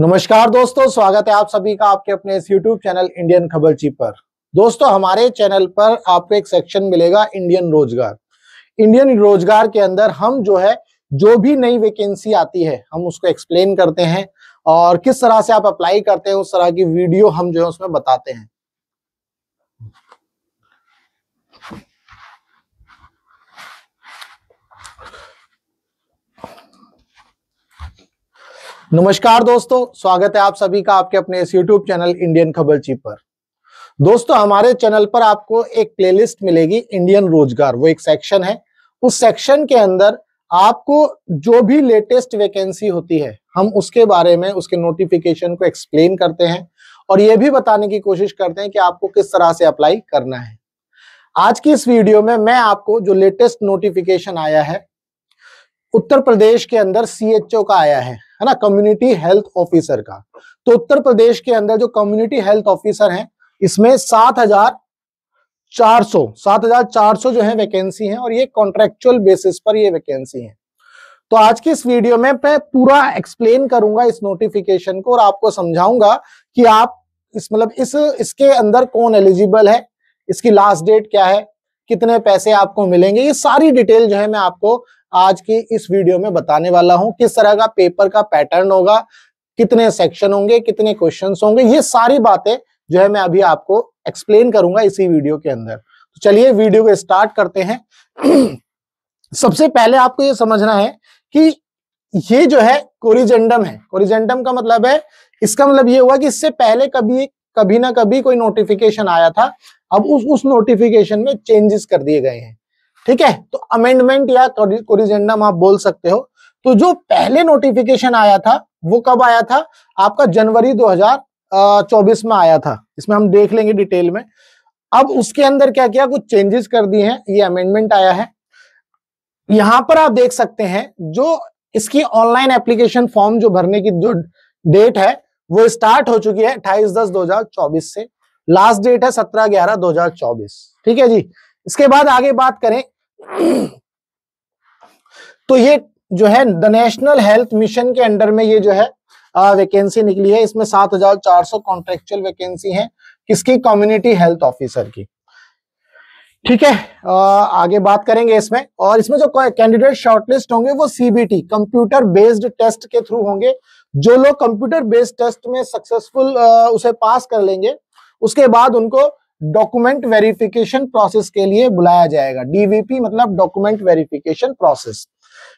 नमस्कार दोस्तों स्वागत है आप सभी का आपके अपने इस यूट्यूब चैनल इंडियन खबर ची पर दोस्तों हमारे चैनल पर आपको एक सेक्शन मिलेगा इंडियन रोजगार इंडियन रोजगार के अंदर हम जो है जो भी नई वैकेंसी आती है हम उसको एक्सप्लेन करते हैं और किस तरह से आप अप्लाई करते हैं उस तरह की वीडियो हम जो है उसमें बताते हैं नमस्कार दोस्तों स्वागत है आप सभी का आपके अपने इस YouTube चैनल इंडियन खबर चीप पर दोस्तों हमारे चैनल पर आपको एक प्लेलिस्ट मिलेगी इंडियन रोजगार वो एक सेक्शन है उस सेक्शन के अंदर आपको जो भी लेटेस्ट वैकेंसी होती है हम उसके बारे में उसके नोटिफिकेशन को एक्सप्लेन करते हैं और ये भी बताने की कोशिश करते हैं कि आपको किस तरह से अप्लाई करना है आज की इस वीडियो में मैं आपको जो लेटेस्ट नोटिफिकेशन आया है उत्तर प्रदेश के अंदर सीएचओ का आया है है ना कम्युनिटी हेल्थ ऑफिसर का तो उत्तर प्रदेश के अंदर जो कम्युनिटी हेल्थ ऑफिसर हैं इसमें सात हजार चार सौ सात हजार चार सौ जो है वैकेंसी है और ये कॉन्ट्रेक्चुअल बेसिस पर ये वैकेंसी है तो आज की इस वीडियो में मैं पूरा एक्सप्लेन करूंगा इस नोटिफिकेशन को और आपको समझाऊंगा कि आप इस मतलब इस इसके अंदर कौन एलिजिबल है इसकी लास्ट डेट क्या है कितने पैसे आपको मिलेंगे ये सारी डिटेल जो है मैं आपको आज की इस वीडियो में बताने वाला हूं किस तरह का पेपर का पैटर्न होगा कितने सेक्शन होंगे कितने क्वेश्चन होंगे ये सारी बातें जो है मैं अभी आपको एक्सप्लेन करूंगा इसी वीडियो के अंदर तो चलिए वीडियो को स्टार्ट करते हैं सबसे पहले आपको ये समझना है कि ये जो है कोरिजेंडम है कोरिजेंडम का मतलब है इसका मतलब ये हुआ कि इससे पहले कभी कभी ना कभी कोई नोटिफिकेशन आया था अब उस उस नोटिफिकेशन में चेंजेस कर दिए गए हैं ठीक है तो अमेंडमेंट या कोरिजेंडम आप बोल सकते हो तो जो पहले नोटिफिकेशन आया था वो कब आया था आपका जनवरी 2024 में आया था इसमें हम देख लेंगे डिटेल में अब उसके अंदर क्या किया कुछ चेंजेस कर दिए हैं ये अमेंडमेंट आया है यहां पर आप देख सकते हैं जो इसकी ऑनलाइन एप्लीकेशन फॉर्म जो भरने की जो डेट है वो स्टार्ट हो चुकी है अट्ठाईस दस दो से लास्ट डेट है सत्रह ग्यारह दो ठीक है जी इसके बाद आगे बात करें तो ये जो है द नेशनल हेल्थ मिशन के अंडर में ये जो है वैकेंसी निकली है इसमें सात हजार चार सौ कॉन्ट्रेक्चुअल वैकेंसी है किसकी कम्युनिटी हेल्थ ऑफिसर की ठीक है आगे बात करेंगे इसमें और इसमें जो कैंडिडेट शॉर्टलिस्ट होंगे वो सीबीटी कंप्यूटर बेस्ड टेस्ट के थ्रू होंगे जो लोग कंप्यूटर बेस्ड टेस्ट में सक्सेसफुल उसे पास कर लेंगे उसके बाद उनको डॉक्यूमेंट वेरिफिकेशन प्रोसेस के लिए बुलाया जाएगा डीवीपी मतलब डॉक्यूमेंट वेरिफिकेशन प्रोसेस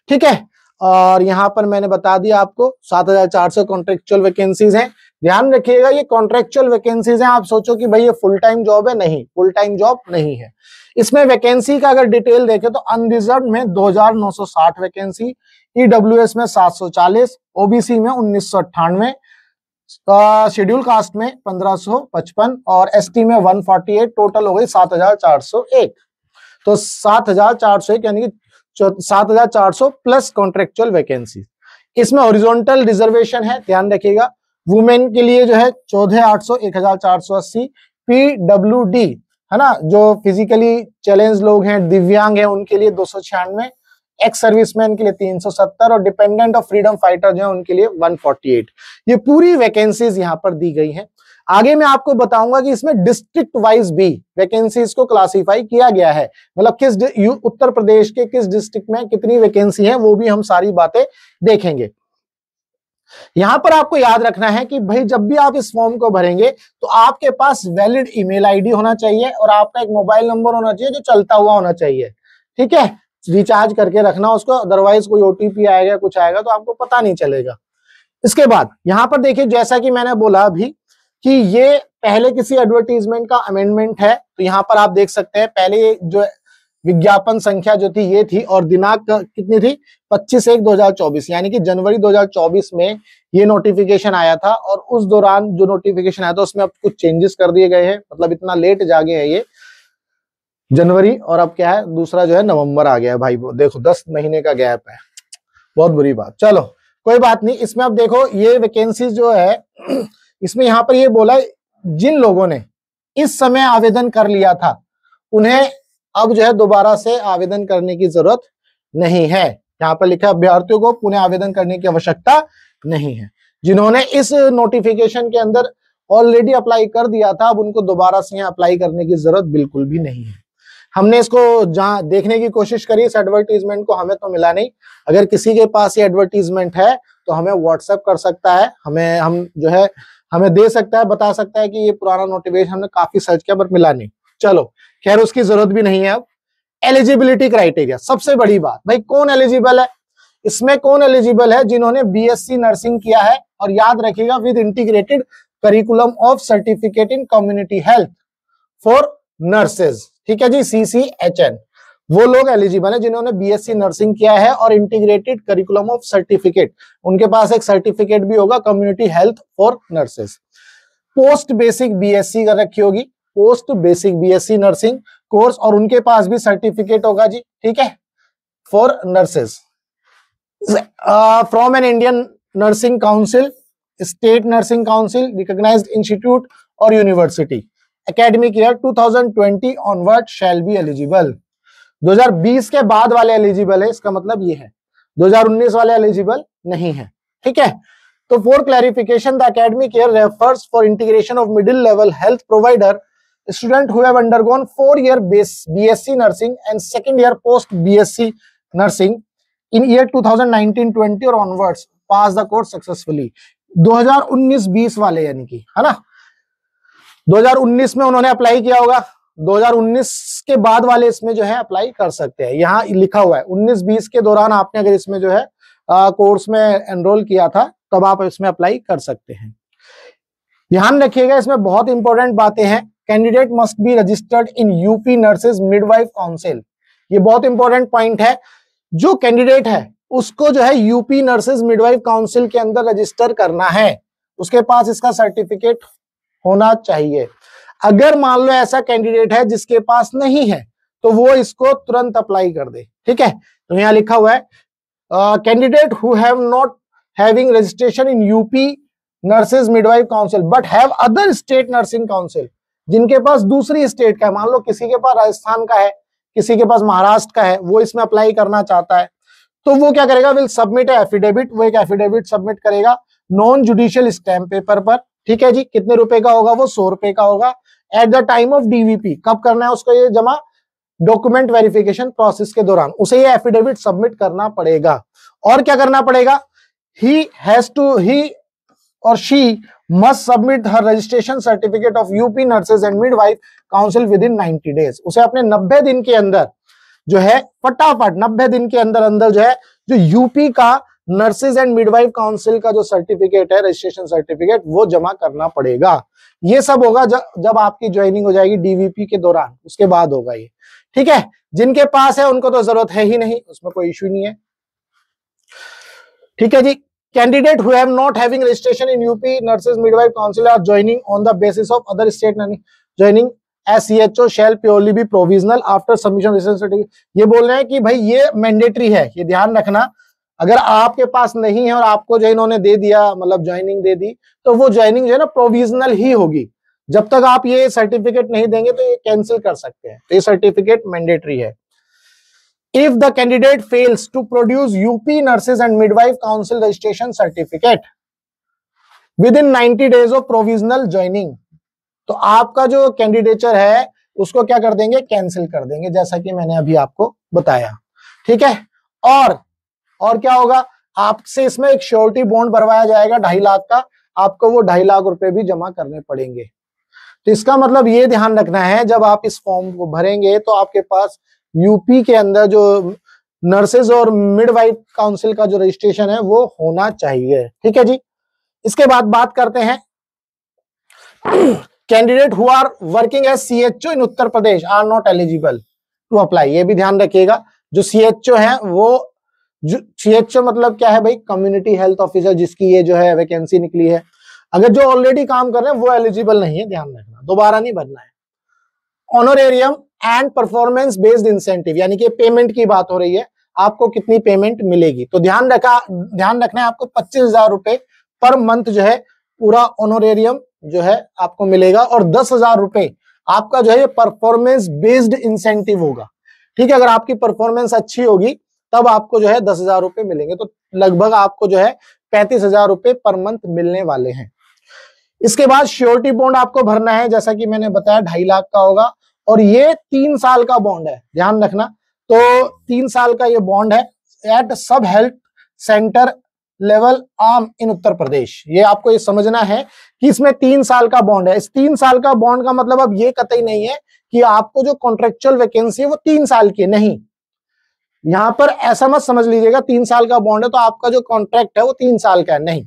ठीक है और यहां पर मैंने बता दिया आपको 7,400 कॉन्ट्रेक्चुअल वैकेंसीज हैं ध्यान रखिएगा ये कॉन्ट्रेक्चुअल वैकेंसीज हैं आप सोचो कि भाई ये फुल टाइम जॉब है नहीं फुल टाइम जॉब नहीं है इसमें वैकेंसी का अगर डिटेल देखें तो अनरिजर्व में 2,960 वैकेंसी ईडब्ल्यूएस में 740 ओबीसी में उन्नीस शेड्यूल कास्ट में पंद्रह पचपन और एस टी में वन फोर्टी एट टोटल हो गई सात हजार चार सौ एक तो सात हजार चार सौ एक यानी कि सात हजार चार सौ प्लस कॉन्ट्रेक्चुअल वैकेंसी इसमें ओरिजोनटल रिजर्वेशन है ध्यान रखिएगा वुमेन के लिए जो है चौदह आठ सौ एक हजार चार सौ अस्सी पी डब्ल्यू डी है ना जो फिजिकली चैलेंज लोग हैं दिव्यांग हैं उनके लिए दो सौ छियानवे एक्स सर्विसमैन के लिए 370 और डिपेंडेंट ऑफ फ्रीडम फाइटर जो है उनके लिए 148 ये पूरी वैकेंसीज यहाँ पर दी गई हैं आगे मैं आपको बताऊंगा कि इसमें डिस्ट्रिक्ट वाइज भी वैकेंसीज को क्लासिफाई किया गया है मतलब किस उत्तर प्रदेश के किस डिस्ट्रिक्ट में कितनी वैकेंसी है वो भी हम सारी बातें देखेंगे यहां पर आपको याद रखना है कि भाई जब भी आप इस फॉर्म को भरेंगे तो आपके पास वैलिड ईमेल आईडी होना चाहिए और आपका एक मोबाइल नंबर होना चाहिए जो चलता हुआ होना चाहिए ठीक है रिचार्ज करके रखना उसको अदरवाइज कोई ओटीपी आएगा कुछ आएगा तो आपको पता नहीं चलेगा इसके बाद यहाँ पर देखिए जैसा कि मैंने बोला अभी कि ये पहले किसी एडवर्टीजमेंट का अमेंडमेंट है तो यहाँ पर आप देख सकते हैं पहले जो विज्ञापन संख्या जो थी ये थी और दिनांक कितनी थी 25 एक 2024 यानी कि जनवरी 2024 में ये नोटिफिकेशन आया था और उस दौरान जो नोटिफिकेशन आया था उसमें अब कुछ चेंजेस कर दिए गए हैं मतलब इतना लेट जागे है ये जनवरी और अब क्या है दूसरा जो है नवंबर आ गया है भाई देखो दस महीने का गैप है बहुत बुरी बात चलो कोई बात नहीं इसमें अब देखो ये वैकेंसी जो है इसमें यहाँ पर ये बोला जिन लोगों ने इस समय आवेदन कर लिया था उन्हें अब जो है दोबारा से आवेदन करने की जरूरत नहीं है यहाँ पर लिखा अभ्यर्थियों को पुनः आवेदन करने की आवश्यकता नहीं है जिन्होंने इस नोटिफिकेशन के अंदर ऑलरेडी अप्लाई कर दिया था अब उनको दोबारा से यहाँ अप्लाई करने की जरूरत बिल्कुल भी नहीं है हमने इसको जहाँ देखने की कोशिश करी इस एडवर्टीजमेंट को हमें तो मिला नहीं अगर किसी के पास ये एडवर्टीजमेंट है तो हमें व्हाट्सएप कर सकता है हमें हम जो है हमें दे सकता है बता सकता है कि ये पुराना नोटिफिकेशन हमने काफी सर्च किया पर मिला नहीं चलो खैर उसकी जरूरत भी नहीं है अब एलिजिबिलिटी क्राइटेरिया सबसे बड़ी बात भाई कौन एलिजिबल है इसमें कौन एलिजिबल है जिन्होंने बीएससी नर्सिंग किया है और याद रखिएगा with integrated curriculum of certificate in community health for nurses ठीक है जी एन वो लोग एलिजिबल है जिन्होंने बीएससी नर्सिंग किया है और इंटीग्रेटेड करिकुलम ऑफ सर्टिफिकेट उनके पास एक सर्टिफिकेट भी होगा community health for nurses post basic BSc कर रखी होगी post basic BSc nursing course और उनके पास भी सर्टिफिकेट होगा जी ठीक है for nurses from an Indian nursing council state nursing council recognised institute और university academic year 2020 onward shall be eligible 2020 के बाद वाले एलिजिबल है इसका मतलब ये है 2019 वाले एलिजिबल नहीं है ठीक है तो for clarification the academic year refers for integration of middle level health provider student who undergone four year base BSc nursing and second year post BSc nursing in year 2019-20 और onwards pass the course successfully 2019-20 वाले यानी कि है ना 2019 में उन्होंने apply किया होगा 2019 के बाद वाले इसमें जो है अप्लाई कर सकते हैं यहाँ लिखा हुआ है 19-20 के दौरान आपने अगर इसमें जो है आ, कोर्स में एनरोल किया था तब आप इसमें अप्लाई कर सकते हैं ध्यान रखिएगा इसमें बहुत इंपॉर्टेंट बातें हैं candidate must be registered in UP nurses midwife council ये बहुत इंपॉर्टेंट पॉइंट है जो कैंडिडेट है उसको जो है यूपी नर्सेज मिडवाइफ काउंसिल के अंदर रजिस्टर करना है उसके पास इसका सर्टिफिकेट होना चाहिए अगर मान लो ऐसा कैंडिडेट है जिसके पास नहीं है तो वो इसको तुरंत अप्लाई कर दे ठीक है तो यहाँ लिखा हुआ है candidate who have not having registration in UP nurses midwife council but have other state nursing council जिनके पास दूसरी स्टेट का है मान लो किसी के पास राजस्थान का है किसी के पास महाराष्ट्र का है वो इसमें अप्लाई करना चाहता है तो वो क्या करेगा विल सबमिट एफिडेविट वो एक एफिडेविट सबमिट करेगा नॉन जुडिशियल स्टैम्प पेपर पर ठीक है जी कितने रुपए का होगा वो सौ रुपए का होगा at the time of DVP कब करना है उसको ये जमा डॉक्यूमेंट वेरिफिकेशन प्रोसेस के दौरान उसे ये एफिडेविट सबमिट करना पड़ेगा और क्या करना पड़ेगा ही हैज टू ही और she must submit her registration certificate of UP nurses and midwife council within ninety days उसे अपने नब्बे दिन के अंदर जो है फटाफट नब्बे दिन के अंदर अंदर जो है जो यूपी का नर्सेज एंड मिडवाइफ काउंसिल का जो सर्टिफिकेट है रजिस्ट्रेशन सर्टिफिकेट वो जमा करना पड़ेगा ये सब होगा जब जब आपकी ज्वाइनिंग हो जाएगी डीवीपी के दौरान उसके बाद होगा ये ठीक है जिनके पास है उनको तो जरूरत है ही नहीं उसमें कोई इश्यू नहीं है ठीक है जी candidate who have not having registration in UP nurses midwife council are joining on the basis of other state joining SCHO shall purely be provisional after submission ये बोल रहे हैं कि भाई ये मैंडेटरी है ये ध्यान रखना अगर आपके पास नहीं है और आपको जो इन्होंने दे दिया मतलब ज्वाइनिंग दे दी तो वो ज्वाइनिंग जो है ना प्रोविजनल ही होगी जब तक आप ये सर्टिफिकेट नहीं देंगे तो ये कैंसिल कर सकते हैं तो ये सर्टिफिकेट मैंडेटरी है if the candidate fails to produce UP nurses and midwife council registration certificate within ninety days of provisional joining तो आपका जो कैंडिडेचर है उसको क्या कर देंगे कैंसिल कर देंगे जैसा कि मैंने अभी आपको बताया ठीक है और और क्या होगा आपसे इसमें एक श्योरिटी बॉन्ड भरवाया जाएगा ढाई लाख का आपको वो ढाई लाख रुपए भी जमा करने पड़ेंगे तो इसका मतलब ये ध्यान रखना है जब आप इस फॉर्म को भरेंगे तो आपके पास यूपी के अंदर जो नर्सेज और मिडवाइफ काउंसिल का जो रजिस्ट्रेशन है वो होना चाहिए ठीक है जी इसके बाद बात करते हैं candidate who are working as C H O in Uttar Pradesh are not eligible to apply ये भी ध्यान रखिएगा जो सी एच ओ है वो सीएचओ मतलब क्या है भाई कम्युनिटी हेल्थ ऑफिसर जिसकी ये जो है वैकेंसी निकली है अगर जो ऑलरेडी काम कर रहे हैं वो एलिजिबल नहीं है ध्यान रखना दोबारा नहीं भरना है honorarium and performance based incentive यानी कि पेमेंट की बात हो रही है आपको कितनी पेमेंट मिलेगी तो ध्यान रखा ध्यान रखना है आपको पच्चीस हजार रुपए पर मंथ जो है पूरा ऑनोरेरियम जो है आपको मिलेगा और दस हजार रुपए आपका जो है परफॉर्मेंस बेस्ड इंसेंटिव होगा ठीक है अगर आपकी परफॉर्मेंस अच्छी होगी तब आपको जो है दस हजार रुपए मिलेंगे तो लगभग आपको जो है पैंतीस हजार रुपए पर मंथ मिलने वाले हैं इसके बाद श्योरिटी बॉन्ड आपको भरना है जैसा कि मैंने बताया ढाई लाख का होगा और ये तीन साल का बॉन्ड है ध्यान रखना तो तीन साल का ये बॉन्ड है एट सब हेल्थ सेंटर लेवल आम इन उत्तर प्रदेश ये आपको ये समझना है कि इसमें तीन साल का बॉन्ड है इस तीन साल का बॉन्ड का मतलब अब ये कतई नहीं है कि आपको जो कॉन्ट्रेक्चुअल वैकेंसी है वो तीन साल की नहीं यहां पर ऐसा मत समझ लीजिएगा तीन साल का बॉन्ड है तो आपका जो कॉन्ट्रैक्ट है वो तीन साल का है नहीं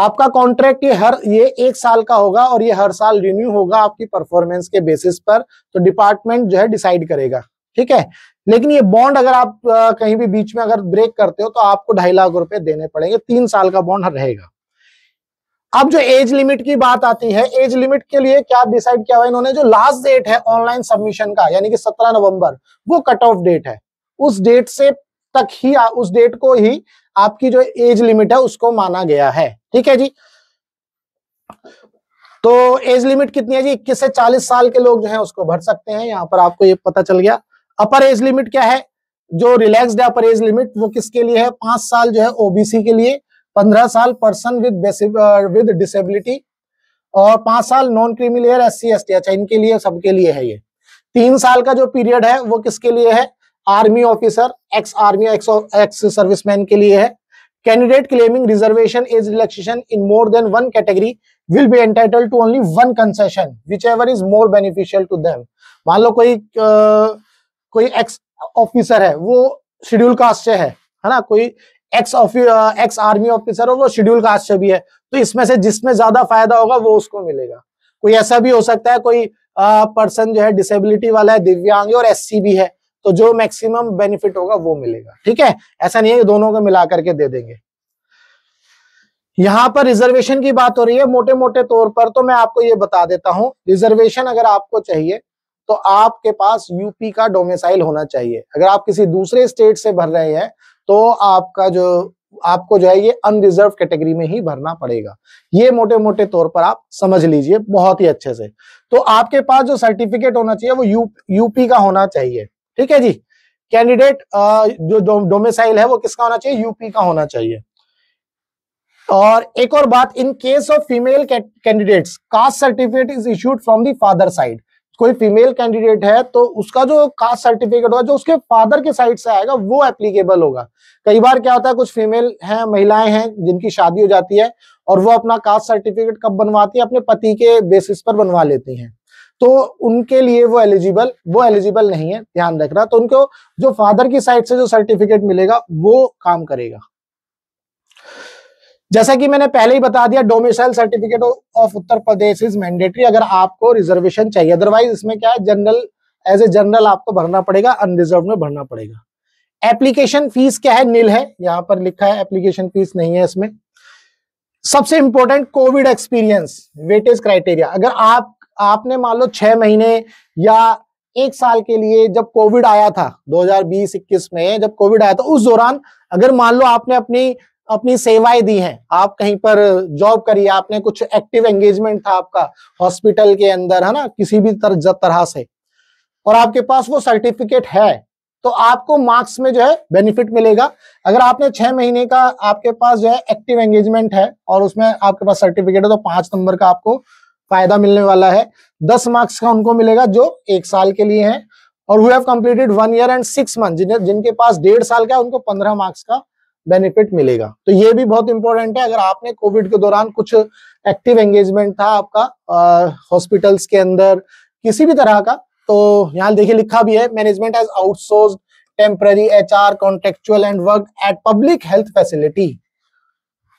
आपका कॉन्ट्रैक्ट ये हर ये एक साल का होगा और ये हर साल रिन्यू होगा आपकी परफॉर्मेंस के बेसिस पर तो डिपार्टमेंट जो है डिसाइड करेगा ठीक है लेकिन ये बॉन्ड अगर आप आ, कहीं भी बीच में अगर ब्रेक करते हो तो आपको ढाई लाख रुपए देने पड़ेंगे तीन साल का बॉन्ड रहेगा अब जो एज लिमिट की बात आती है एज लिमिट के लिए क्या डिसाइड किया हुआ इन्होंने जो लास्ट डेट है ऑनलाइन सबमिशन का यानी कि सत्रह नवंबर वो कट ऑफ डेट है उस डेट से तक ही उस डेट को ही आपकी जो एज लिमिट है उसको माना गया है ठीक है जी तो एज लिमिट कितनी है जी इक्कीस से चालीस साल के लोग जो है उसको भर सकते हैं यहाँ पर आपको ये पता चल गया अपर एज लिमिट क्या है जो रिलैक्स अपर एज लिमिट वो किसके लिए है पांच साल जो है ओबीसी के लिए पंद्रह साल पर्सन विद विद डिसेबिलिटी और पांच साल non creamy layer S C S T अच्छा इनके लिए सबके लिए है ये तीन साल का जो पीरियड है वो किसके लिए है army officer ex army ex ex serviceman के लिए है candidate claiming reservation is relaxation in more than one category will be entitled to only one concession whichever is more beneficial to them मान लो कोई आ, कोई x officer है वो schedule caste से है है ना कोई एक्स एक्स आर्मी ऑफिसर हो वो शेड्यूल कास्ट से भी है तो इसमें से जिसमें ज्यादा फायदा होगा वो उसको मिलेगा कोई ऐसा भी हो सकता है कोई पर्सन जो है डिसेबिलिटी वाला है दिव्यांग और एससी भी है तो जो मैक्सिमम बेनिफिट होगा वो मिलेगा ठीक है ऐसा नहीं है कि दोनों को मिला करके दे देंगे यहां पर रिजर्वेशन की बात हो रही है मोटे मोटे तौर पर तो मैं आपको ये बता देता हूं रिजर्वेशन अगर आपको चाहिए तो आपके पास यूपी का डोमिसाइल होना चाहिए अगर आप किसी दूसरे स्टेट से भर रहे हैं तो आपका जो आपको जो है ये अनरिजर्व कैटेगरी में ही भरना पड़ेगा ये मोटे मोटे तौर पर आप समझ लीजिए बहुत ही अच्छे से तो आपके पास जो सर्टिफिकेट होना चाहिए वो यू, यूपी का होना चाहिए ठीक है जी कैंडिडेट जो डोमिसाइल है वो किसका होना चाहिए यूपी का होना चाहिए और एक और बात in case of female candidates caste certificate is issued from the father side कोई फीमेल कैंडिडेट है तो उसका जो कास्ट सर्टिफिकेट होगा जो उसके फादर के साइड से आएगा वो एप्लीकेबल होगा कई बार क्या होता है कुछ फीमेल हैं महिलाएं हैं जिनकी शादी हो जाती है और वो अपना कास्ट सर्टिफिकेट कब बनवाती है अपने पति के बेसिस पर बनवा लेती हैं तो उनके लिए वो एलिजिबल वो एलिजिबल नहीं है ध्यान रखना तो उनको जो फादर की साइड से जो सर्टिफिकेट मिलेगा वो काम करेगा जैसा कि मैंने पहले ही बता दिया domicile certificate of Uttar Pradesh is mandatory अगर आपको रिजर्वेशन चाहिए अदरवाइज इसमें क्या है जनरल एज ए जनरल आपको भरना पड़ेगा अनरिजर्व में भरना पड़ेगा एप्लीकेशन फीस क्या है नील है यहां पर लिखा है एप्लीकेशन फीस नहीं है इसमें सबसे important covid experience weightage criteria अगर आप आपने मान लो छह महीने या एक साल के लिए जब कोविड आया था 2020-21 में जब कोविड आया था उस दौरान अगर मान लो आपने अपनी अपनी सेवाएं दी हैं आप कहीं पर जॉब करिए आपने कुछ एक्टिव एंगेजमेंट था आपका हॉस्पिटल के अंदर है ना किसी भी तरह तरह से और आपके पास वो सर्टिफिकेट है तो आपको मार्क्स में जो है बेनिफिट मिलेगा अगर आपने छह महीने का आपके पास जो है एक्टिव एंगेजमेंट है और उसमें आपके पास सर्टिफिकेट है तो पांच नंबर का आपको फायदा मिलने वाला है दस मार्क्स का उनको मिलेगा जो एक साल के लिए है और वो have completed one year and six month जिन्हें जिनके पास डेढ़ साल का उनको पंद्रह मार्क्स का बेनिफिट मिलेगा तो ये भी बहुत इंपॉर्टेंट है अगर आपने कोविड के दौरान कुछ एक्टिव एंगेजमेंट था आपका हॉस्पिटल्स के अंदर किसी भी तरह का तो यहाँ देखिए लिखा भी है management as outsource temporary H R contractual and work at public health facility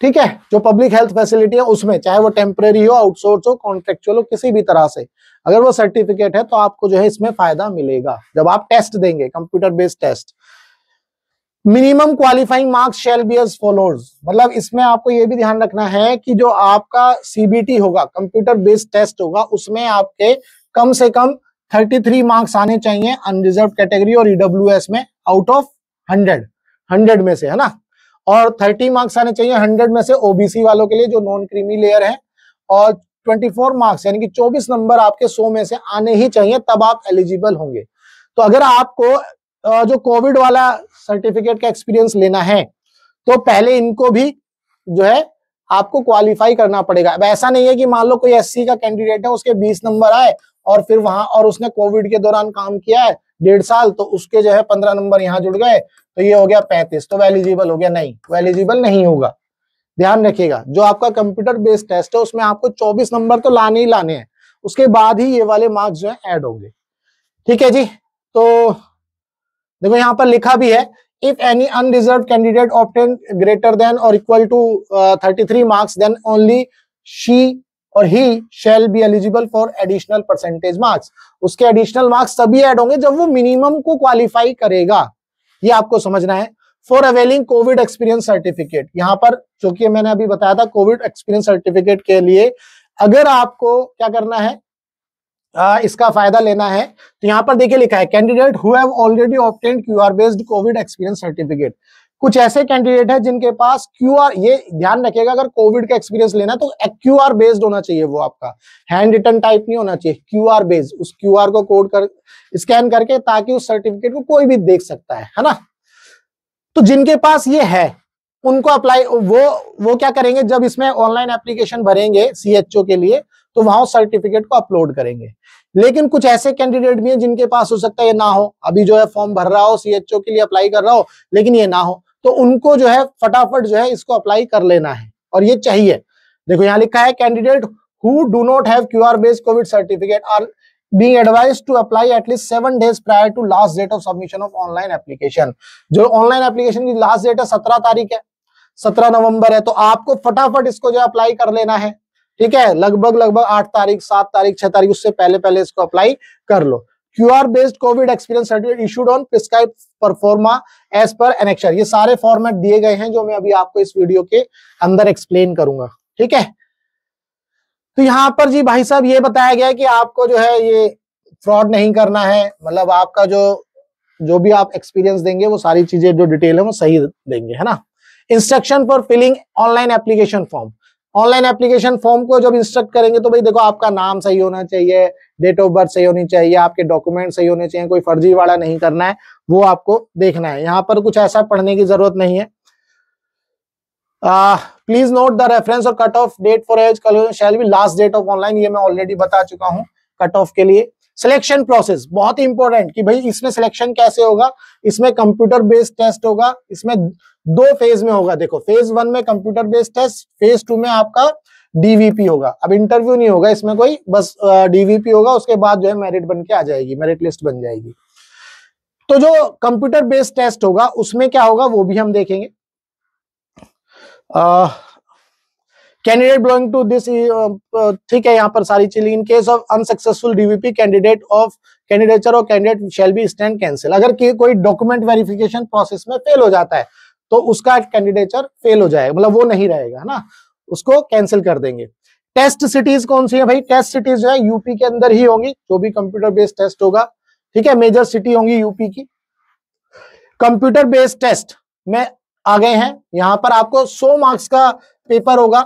ठीक है जो पब्लिक हेल्थ फैसिलिटी है उसमें चाहे वो टेम्परेरी हो आउटसोर्स हो कॉन्ट्रेक्चुअल हो किसी भी तरह से अगर वो सर्टिफिकेट है तो आपको जो है इसमें फायदा मिलेगा जब आप टेस्ट देंगे computer based test minimum qualifying marks shall be as followers मतलब इसमें आपको ये भी ध्यान रखना है कि जो आपका सीबीटी होगा कंप्यूटर बेस्ड टेस्ट होगा उसमें आपके कम से कम 33 मार्क्स आने चाहिए अनरिजर्व कैटेगरी और ईडब्ल्यू e में आउट ऑफ 100 100 में से है ना और 30 मार्क्स आने चाहिए 100 में से ओबीसी वालों के लिए जो नॉन क्रीमी लेयर है और 24 मार्क्स यानी कि 24 नंबर आपके 100 में से आने ही चाहिए तब आप एलिजिबल होंगे तो अगर आपको जो कोविड वाला सर्टिफिकेट का एक्सपीरियंस लेना है तो पहले इनको भी जो है आपको क्वालिफाई करना पड़ेगा अब ऐसा नहीं है कि मान लो कोई एससी का कैंडिडेट है उसके 20 नंबर आए और फिर वहां और उसने कोविड के दौरान काम किया है डेढ़ साल तो उसके जो है पंद्रह नंबर यहाँ जुड़ गए तो ये हो गया पैंतीस तो वैलिजिबल हो गया नहीं वैलिजिबल नहीं होगा ध्यान रखिएगा जो आपका कंप्यूटर बेस्ड टेस्ट है उसमें आपको चौबीस नंबर तो लाने ही लाने हैं उसके बाद ही ये वाले मार्क्स जो है एड होंगे ठीक है जी तो देखो यहाँ पर लिखा भी है if any unreserved candidate obtain greater than or equal to uh, 33 marks then only she और ही shall be eligible for additional percentage marks उसके एडिशनल मार्क्स तभी एड होंगे जब वो मिनिमम को क्वालिफाई करेगा ये आपको समझना है for availing covid experience certificate यहाँ पर जो कि मैंने अभी बताया था कोविड एक्सपीरियंस सर्टिफिकेट के लिए अगर आपको क्या करना है आ, इसका फायदा लेना है तो यहाँ पर देखिए लिखा है candidate who already obtained QR based covid experience certificate कुछ ऐसे कैंडिडेट है जिनके पास क्यू आर ये ध्यान रखिएगा अगर कोविड का एक्सपीरियंस लेना तो क्यू आर बेस्ड होना चाहिए वो आपका हैंड रिटर्न टाइप नहीं होना चाहिए क्यू आर बेस्ड उस क्यू आर को कोड कर स्कैन करके ताकि उस सर्टिफिकेट को कोई भी देख सकता है है ना तो जिनके पास ये है उनको अप्लाई वो वो क्या करेंगे जब इसमें ऑनलाइन एप्लीकेशन भरेंगे सीएचओ के लिए तो वहां सर्टिफिकेट को अपलोड करेंगे लेकिन कुछ ऐसे कैंडिडेट भी हैं जिनके पास हो सकता है ये ना हो अभी जो है फॉर्म भर रहा हो सीएचओ के लिए अप्लाई कर रहा हो लेकिन ये ना हो तो उनको जो है फटाफट जो है इसको अप्लाई कर लेना है और ये चाहिए देखो यहाँ लिखा है candidate who do not have QR based covid certificate are being advised to apply at least seven days prior to last date of submission of online application जो ऑनलाइन एप्लीकेशन की लास्ट डेट है सत्रह तारीख है सत्रह नवंबर है तो आपको फटाफट इसको जो अप्लाई कर लेना है ठीक है लगभग लगभग आठ तारीख सात तारीख छह तारीख उससे पहले पहले इसको अप्लाई कर लो QR based covid experience certificate issued on prescribe proforma as per annexure ये सारे फॉर्मेट दिए गए हैं जो मैं अभी आपको इस वीडियो के अंदर एक्सप्लेन करूंगा ठीक है तो यहाँ पर जी भाई साहब ये बताया गया कि आपको जो है ये फ्रॉड नहीं करना है मतलब आपका जो जो भी आप एक्सपीरियंस देंगे वो सारी चीजें जो डिटेल है वो सही देंगे है ना instruction for filling online application form online application form को जब इंस्ट्रक्ट करेंगे तो भाई देखो आपका नाम सही होना चाहिए डेट ऑफ बर्थ सही होनी चाहिए आपके डॉक्यूमेंट सही होने चाहिए कोई फर्जी वाला नहीं करना है वो आपको देखना है यहाँ पर कुछ ऐसा पढ़ने की जरूरत नहीं है प्लीज नोट द रेफरेंस और cut off date for age shall be last date of online ये मैं ऑलरेडी बता चुका हूँ कट ऑफ के लिए सिलेक्शन प्रोसेस बहुत ही इंपॉर्टेंट कि भाई इसमें सिलेक्शन कैसे होगा इसमें कंप्यूटर बेस्ड टेस्ट होगा इसमें दो फेज में होगा देखो फेज वन में computer based test phase two में आपका डीवीपी होगा अब इंटरव्यू नहीं होगा इसमें कोई बस डीवीपी होगा उसके बाद जो है मेरिट बन के आ जाएगी मेरिट लिस्ट बन जाएगी तो जो कंप्यूटर बेस्ड टेस्ट होगा उसमें क्या होगा वो भी हम देखेंगे कैंडिडेट बिलोंग टू दिस ठीक है यहाँ पर सारी चीज in case of unsuccessful DVP candidate of candidature और candidate shall be stand cancel अगर कोई डॉक्यूमेंट वेरिफिकेशन प्रोसेस में फेल हो जाता है तो उसका कैंडिडेचर फेल हो जाएगा मतलब वो नहीं रहेगा है ना उसको कैंसिल कर देंगे टेस्ट सिटीज कौन सी है भाई टेस्ट सिटीज जो है यूपी के अंदर ही होंगी जो भी कंप्यूटर बेस्ड टेस्ट होगा ठीक है मेजर सिटी होंगी यूपी की कंप्यूटर बेस्ड टेस्ट में आ गए हैं यहां पर आपको 100 मार्क्स का पेपर होगा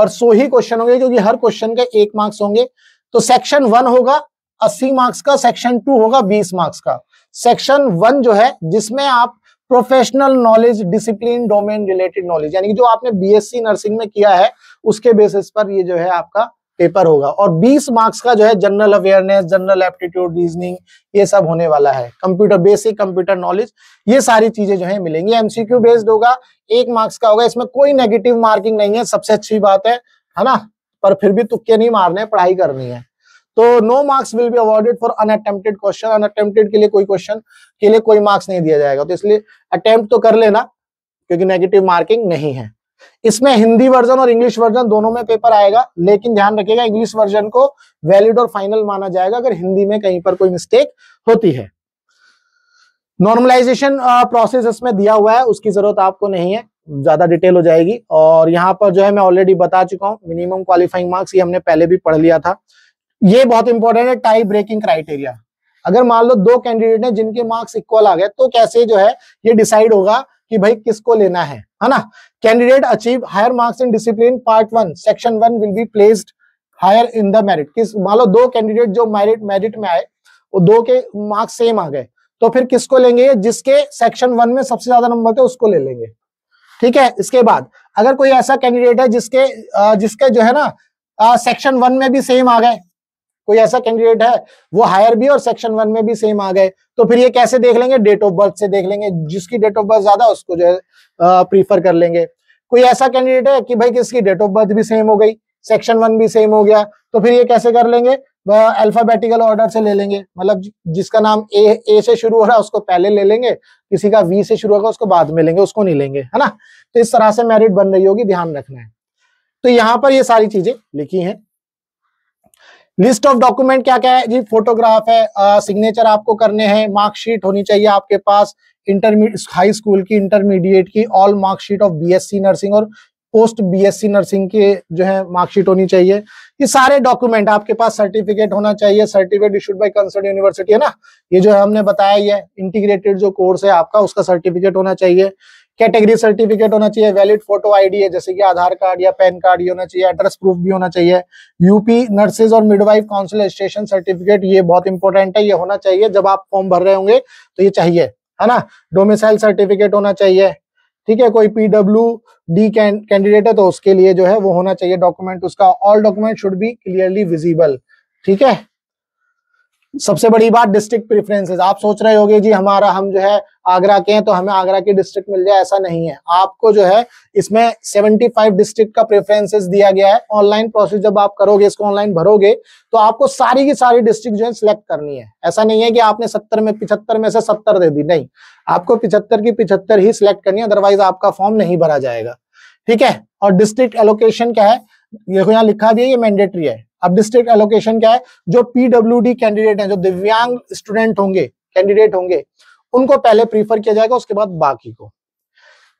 और 100 ही क्वेश्चन होंगे क्योंकि हर क्वेश्चन के एक मार्क्स होंगे तो सेक्शन वन होगा 80 मार्क्स का सेक्शन टू होगा 20 मार्क्स का सेक्शन वन जो है जिसमें आप professional knowledge discipline domain related knowledge यानी कि जो आपने बीएससी नर्सिंग में किया है उसके बेसिस पर ये जो है आपका पेपर होगा और 20 मार्क्स का जो है general awareness general aptitude reasoning ये सब होने वाला है कंप्यूटर बेसिक कंप्यूटर नॉलेज ये सारी चीजें जो है मिलेंगी एमसीक्यू बेस्ड होगा एक मार्क्स का होगा इसमें कोई नेगेटिव मार्किंग नहीं है सबसे अच्छी बात है है ना पर फिर भी तुक्के नहीं मारने पढ़ाई करनी है तो no marks will be awarded for unattempted question unattempted के लिए कोई क्वेश्चन के लिए कोई मार्क्स नहीं दिया जाएगा तो इसलिए अटेम्प्ट तो कर लेना क्योंकि नेगेटिव मार्किंग नहीं है इसमें हिंदी वर्जन और इंग्लिश वर्जन दोनों में पेपर आएगा लेकिन ध्यान रखिएगा इंग्लिश वर्जन को वैलिड और फाइनल माना जाएगा अगर हिंदी में कहीं पर कोई मिस्टेक होती है नॉर्मलाइजेशन प्रोसेस इसमें दिया हुआ है उसकी जरूरत आपको नहीं है ज्यादा डिटेल हो जाएगी और यहाँ पर जो है मैं ऑलरेडी बता चुका हूँ मिनिमम क्वालिफाइंग मार्क्स ये हमने पहले भी पढ़ लिया था ये बहुत इंपॉर्टेंट है टाई ब्रेकिंग क्राइटेरिया अगर मान लो दो कैंडिडेट हैं जिनके मार्क्स इक्वल आ गए तो कैसे जो है ये डिसाइड होगा कि भाई किसको लेना है है ना candidate achieve higher marks in discipline part one section one will be placed higher in the merit किस मान लो दो कैंडिडेट जो मेरिट मेरिट में आए वो दो के मार्क्स सेम आ गए तो फिर किसको लेंगे जिसके सेक्शन वन में सबसे ज्यादा नंबर थे उसको ले लेंगे ठीक है इसके बाद अगर कोई ऐसा कैंडिडेट है जिसके जिसके जो है ना सेक्शन वन में भी सेम आ गए कोई ऐसा कैंडिडेट है वो हायर भी और सेक्शन वन में भी सेम आ गए तो फिर ये कैसे देख लेंगे डेट ऑफ बर्थ से देख लेंगे जिसकी डेट ऑफ बर्थ ज्यादा उसको जो है प्रीफर कर लेंगे कोई ऐसा कैंडिडेट है कि भाई किसकी डेट ऑफ बर्थ भी सेम हो गई सेक्शन वन भी सेम हो गया तो फिर ये कैसे कर लेंगे अल्फाबेटिकल ऑर्डर से ले लेंगे मतलब जिसका नाम ए ए से शुरू हो रहा है उसको पहले ले लेंगे किसी का वी से शुरू होगा उसको बाद में लेंगे उसको नहीं लेंगे है ना तो इस तरह से मेरिट बन रही होगी ध्यान रखना है तो यहाँ पर ये सारी चीजें लिखी हैं लिस्ट ऑफ डॉक्यूमेंट क्या क्या है जी फोटोग्राफ है सिग्नेचर आपको करने हैं मार्कशीट होनी चाहिए आपके पास इंटरमीडिएट हाई स्कूल की इंटरमीडिएट की all marksheet of BSc nursing और पोस्ट बीएससी नर्सिंग के जो है मार्कशीट होनी चाहिए ये सारे डॉक्यूमेंट आपके पास सर्टिफिकेट होना चाहिए certificate issued by concerned university है ना ये जो है हमने बताया ये इंटीग्रेटेड जो कोर्स है आपका उसका सर्टिफिकेट होना चाहिए कैटेगरी सर्टिफिकेट होना चाहिए वैलिड फोटो आईडी है जैसे कि आधार कार्ड या पैन कार्ड ये होना चाहिए एड्रेस प्रूफ भी होना चाहिए यूपी नर्सेज और मिडवाइफ काउंसिल स्टेशन सर्टिफिकेट ये बहुत इंपॉर्टेंट है ये होना चाहिए जब आप फॉर्म भर रहे होंगे तो ये चाहिए है ना डोमिसाइल सर्टिफिकेट होना चाहिए ठीक है कोई पीडब्ल्यू डी कैंडिडेट है तो उसके लिए जो है वो होना चाहिए डॉक्यूमेंट उसका all document should be clearly visible ठीक है सबसे बड़ी बात डिस्ट्रिक्ट प्रिफरेंसेज आप सोच रहे होगे जी हमारा हम जो है आगरा के हैं तो हमें आगरा की डिस्ट्रिक्ट मिल जाए ऐसा नहीं है आपको जो है इसमें 75 डिस्ट्रिक्ट का प्रेफरेंसेस दिया गया है ऑनलाइन प्रोसेस जब आप करोगे इसको ऑनलाइन भरोगे तो आपको सारी की सारी डिस्ट्रिक्ट जो है सिलेक्ट करनी है ऐसा नहीं है कि आपने सत्तर में पिछहत्तर में से सत्तर दे दी नहीं आपको पिछहत्तर की पिछहत्तर ही सिलेक्ट करनी है अदरवाइज आपका फॉर्म नहीं भरा जाएगा ठीक है और डिस्ट्रिक्ट एलोकेशन क्या है देखो यहाँ लिखा भी है ये मैंडेटरी है अब डिस्ट्रिक्ट एलोकेशन क्या है जो पीडब्ल्यू कैंडिडेट है जो दिव्यांग स्टूडेंट होंगे कैंडिडेट होंगे उनको पहले प्रीफर किया जाएगा उसके बाद बाकी को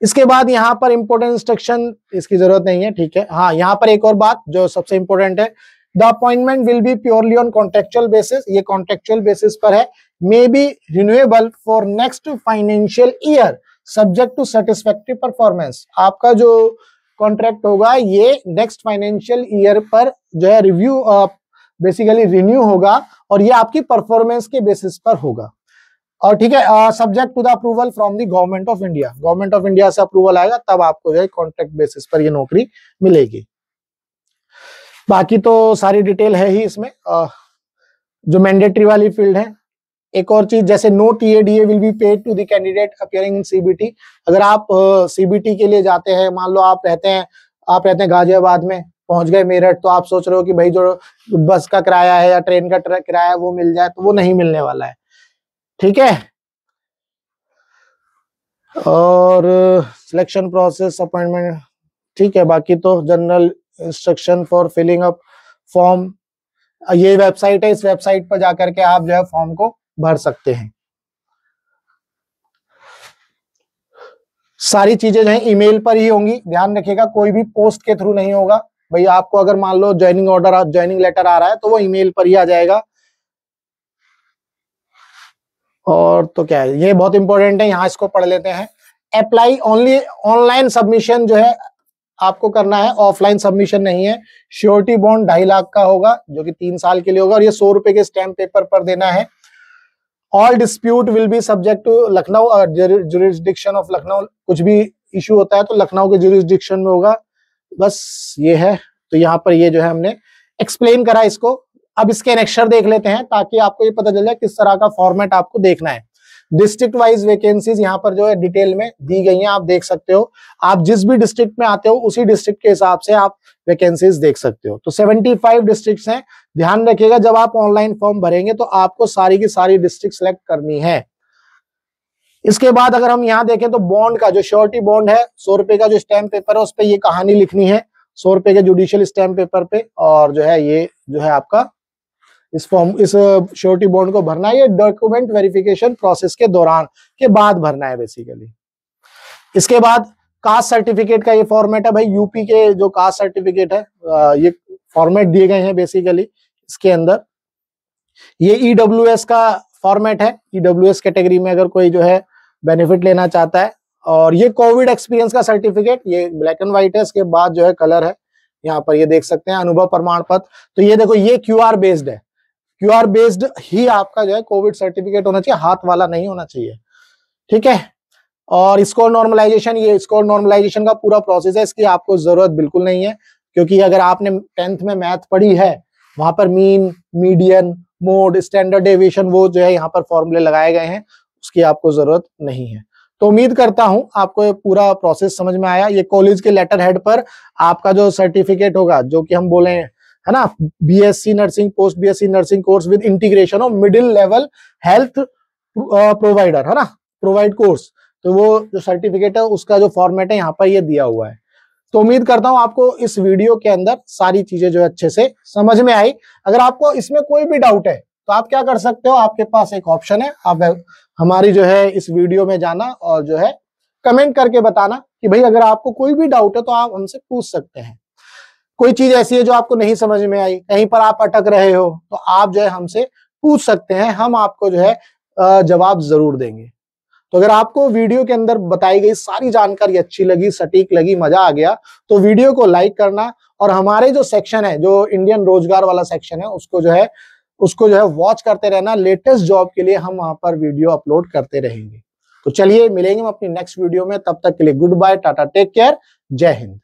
इसके बाद यहाँ पर इंपोर्टेंट इंस्ट्रक्शन इसकी जरूरत नहीं है ठीक है हाँ यहाँ पर एक और बात जो सबसे इंपोर्टेंट है the appointment will be purely on contractual basis ये कॉन्ट्रेक्चुअल बेसिस पर है may be renewable for next financial year subject to satisfactory performance आपका जो कॉन्ट्रैक्ट होगा ये नेक्स्ट फाइनेंशियल ईयर पर जो है रिव्यू बेसिकली रिन्यू होगा और ये आपकी परफॉर्मेंस के बेसिस पर होगा और ठीक है subject to the approval from the government of India government of India से अप्रूवल आएगा तब आपको जो है कॉन्ट्रैक्ट बेसिस पर ये नौकरी मिलेगी बाकी तो सारी डिटेल है ही इसमें आ, जो मैंडेटरी वाली फील्ड है एक और चीज जैसे no A will be paid to the candidate appearing in CBT अगर आप सीबीटी के लिए जाते हैं मान लो आप रहते हैं आप रहते हैं गाजियाबाद में पहुंच गए मेरठ तो आप सोच रहे हो कि भाई जो बस का किराया है या ट्रेन का किराया वो मिल जाए तो वो नहीं मिलने वाला है ठीक है और सिलेक्शन प्रोसेस अपॉइंटमेंट ठीक है बाकी तो general instruction for filling up form ये वेबसाइट है इस वेबसाइट पर जाकर के आप जो है फॉर्म को भर सकते हैं सारी चीजें जो है ईमेल पर ही होंगी ध्यान रखिएगा कोई भी पोस्ट के थ्रू नहीं होगा भाई आपको अगर मान लो ज्वाइनिंग ऑर्डर ज्वाइनिंग लेटर आ रहा है तो वो ईमेल पर ही आ जाएगा और तो क्या है ये बहुत इंपॉर्टेंट है यहाँ इसको पढ़ लेते हैं अप्लाई ओनली ऑनलाइन सबमिशन जो है आपको करना है ऑफलाइन सबमिशन नहीं है श्योरिटी बॉन्ड ढाई लाख का होगा जो कि तीन साल के लिए होगा और ये सौ रुपए के स्टैम्प पेपर पर देना है all dispute will be subject to Lucknow jurisdiction of Lucknow कुछ भी इशू होता है तो लखनऊ के जुरिस्डिक्शन में होगा बस ये है तो यहाँ पर ये जो है हमने एक्सप्लेन करा इसको अब इसके नेक्स्टर देख लेते हैं ताकि आपको ये पता चल जाए किस तरह का फॉर्मेट आपको देखना है डिस्ट्रिक्ट वाइज वैकेंसीज यहाँ पर जो है डिटेल में दी गई हैं आप देख सकते हो आप जिस भी डिस्ट्रिक्ट में आते हो उसी डिस्ट्रिक्ट के हिसाब से आप वैकेंसीज देख सकते हो तो 75 डिस्ट्रिक्ट है ध्यान रखिएगा जब आप ऑनलाइन फॉर्म भरेंगे तो आपको सारी की सारी डिस्ट्रिक्ट सेलेक्ट करनी है इसके बाद अगर हम यहाँ देखें तो बॉन्ड का जो श्योरिटी बॉन्ड है सौ रुपए का जो स्टैम्प पेपर है उस पर यह कहानी लिखनी है सौ रुपए के जुडिशियल स्टैम्प पेपर पे और जो है ये जो है आपका इस फॉर्म इस श्योरिटी बॉन्ड को भरना है ये डॉक्यूमेंट वेरिफिकेशन प्रोसेस के दौरान के बाद भरना है बेसिकली इसके बाद कास्ट सर्टिफिकेट का ये फॉर्मेट है भाई यूपी के जो कास्ट सर्टिफिकेट है ये फॉर्मेट दिए गए हैं बेसिकली इसके अंदर ये ईडब्ल्यू e का फॉर्मेट है ईडब्ल्यू e कैटेगरी में अगर कोई जो है बेनिफिट लेना चाहता है और ये कोविड एक्सपीरियंस का सर्टिफिकेट ये ब्लैक एंड व्हाइट है इसके बाद जो है कलर है यहाँ पर ये देख सकते हैं अनुभव प्रमाण पत्र तो ये देखो ये क्यू बेस्ड है यू आर बेस्ड ही आपका जो है कोविड सर्टिफिकेट होना चाहिए हाथ वाला नहीं होना चाहिए ठीक है और स्कोर नॉर्मलाइजेशन ये स्कोर नॉर्मलाइजेशन का पूरा प्रोसेस है इसकी आपको जरूरत बिल्कुल नहीं है क्योंकि अगर आपने टेंथ में मैथ पढ़ी है वहां पर mean median mode standard aviation वो जो है यहाँ पर फॉर्मूले लगाए गए हैं उसकी आपको जरूरत नहीं है तो उम्मीद करता हूं आपको ये पूरा प्रोसेस समझ में आया ये कॉलेज के लेटर हेड पर आपका जो सर्टिफिकेट होगा जो कि हम बोले हैं है ना BSc nursing post BSc nursing course with integration of middle level health provider है ना प्रोवाइड कोर्स तो वो जो सर्टिफिकेट है उसका जो फॉर्मेट है यहाँ पर ये दिया हुआ है तो उम्मीद करता हूं आपको इस वीडियो के अंदर सारी चीजें जो अच्छे से समझ में आई अगर आपको इसमें कोई भी डाउट है तो आप क्या कर सकते हो आपके पास एक ऑप्शन है आप हमारी जो है इस वीडियो में जाना और जो है कमेंट करके बताना कि भाई अगर आपको कोई भी डाउट है तो आप हमसे पूछ सकते हैं कोई चीज ऐसी है जो आपको नहीं समझ में आई कहीं पर आप अटक रहे हो तो आप जो है हमसे पूछ सकते हैं हम आपको जो है जवाब जरूर देंगे तो अगर आपको वीडियो के अंदर बताई गई सारी जानकारी अच्छी लगी सटीक लगी मजा आ गया तो वीडियो को लाइक करना और हमारे जो सेक्शन है जो इंडियन रोजगार वाला सेक्शन है उसको जो है उसको जो है वॉच करते रहना लेटेस्ट जॉब के लिए हम वहां पर वीडियो अपलोड करते रहेंगे तो चलिए मिलेंगे हम अपनी नेक्स्ट वीडियो में तब तक के लिए गुड बाय टाटा टेक केयर जय हिंद